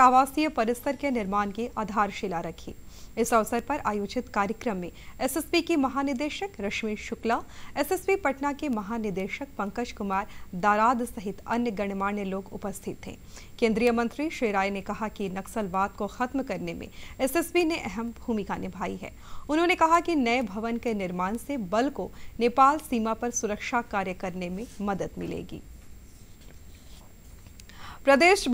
आवासीय परिसर के निर्माण की आधारशिला रखी इस अवसर पर आयोजित कार्यक्रम में एसएसपी की महानिदेशक रश्मि शुक्ला एसएसपी पटना के महानिदेशक पंकज कुमार दाराद सहित अन्य गणमान्य लोग उपस्थित थे केंद्रीय मंत्री श्री राय ने कहा कि नक्सलवाद को खत्म करने में एसएसपी ने अहम भूमिका निभाई है उन्होंने कहा कि नए भवन के निर्माण से बल को नेपाल सीमा पर सुरक्षा कार्य करने में मदद मिलेगी प्रदेश